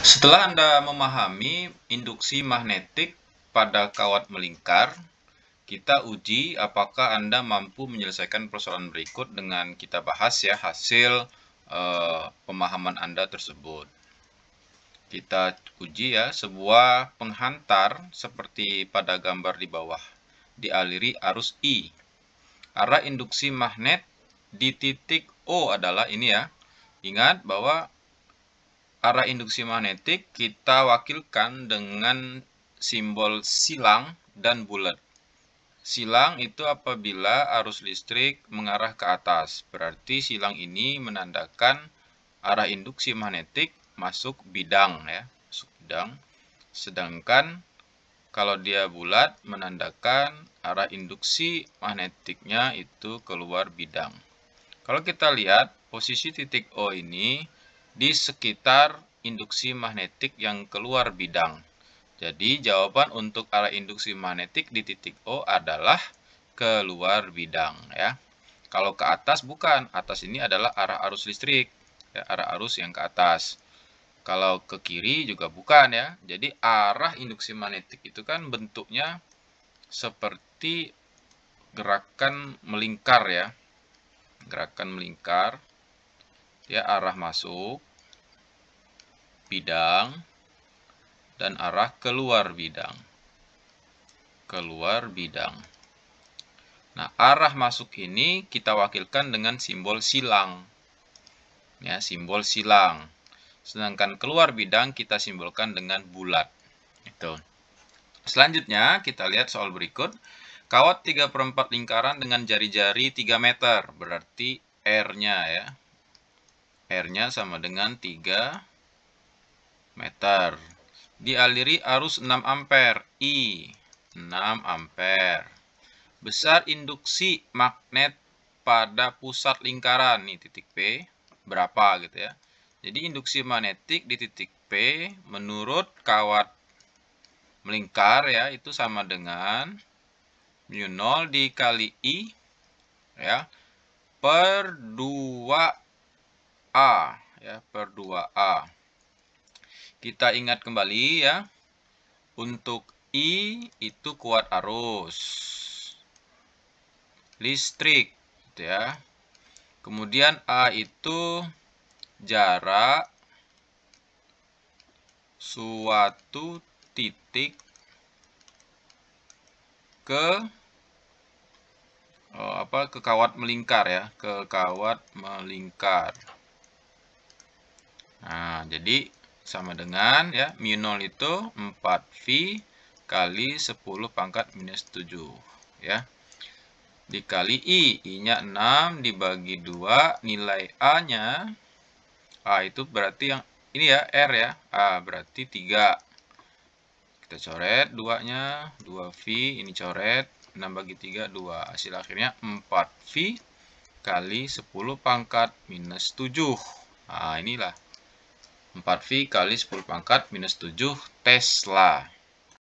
Setelah Anda memahami induksi magnetik pada kawat melingkar, kita uji apakah Anda mampu menyelesaikan persoalan berikut dengan kita bahas ya hasil eh, pemahaman Anda tersebut. Kita uji ya sebuah penghantar seperti pada gambar di bawah dialiri arus I. Arah induksi magnet di titik O adalah ini ya. Ingat bahwa arah induksi magnetik kita wakilkan dengan simbol silang dan bulat. Silang itu apabila arus listrik mengarah ke atas, berarti silang ini menandakan arah induksi magnetik masuk bidang ya, masuk bidang. Sedangkan kalau dia bulat menandakan arah induksi magnetiknya itu keluar bidang. Kalau kita lihat posisi titik O ini di sekitar induksi magnetik yang keluar bidang. Jadi jawaban untuk arah induksi magnetik di titik O adalah keluar bidang ya. Kalau ke atas bukan, atas ini adalah arah arus listrik, ya, arah arus yang ke atas. Kalau ke kiri juga bukan ya. Jadi arah induksi magnetik itu kan bentuknya seperti gerakan melingkar ya. Gerakan melingkar dia ya, arah masuk, bidang, dan arah keluar bidang. Keluar bidang. Nah, arah masuk ini kita wakilkan dengan simbol silang. Ya, simbol silang. Sedangkan keluar bidang kita simbolkan dengan bulat. Itu. Selanjutnya, kita lihat soal berikut. Kawat 3 per 4 lingkaran dengan jari-jari 3 meter. Berarti R-nya ya. R-nya sama dengan 3 meter. Dialiri arus 6 ampere. I 6 ampere. Besar induksi magnet pada pusat lingkaran, nih titik P, berapa gitu ya. Jadi induksi magnetik di titik P menurut kawat melingkar ya, itu sama dengan mu 0 dikali I ya per 2 A ya per 2A. Kita ingat kembali ya. Untuk I itu kuat arus listrik gitu ya. Kemudian A itu jarak suatu titik ke oh, apa ke kawat melingkar ya, ke kawat melingkar. Nah, jadi sama dengan ya mu 0 itu 4V kali 10 pangkat minus 7 ya. Dikali I, I-nya 6 dibagi 2, nilai A-nya A itu berarti yang ini ya R ya. A berarti 3 kita coret 2-nya, 2V, ini coret, 6 bagi 3, 2. Hasil akhirnya 4V kali 10 pangkat minus 7. Nah, inilah 4V kali 10 pangkat minus 7 Tesla.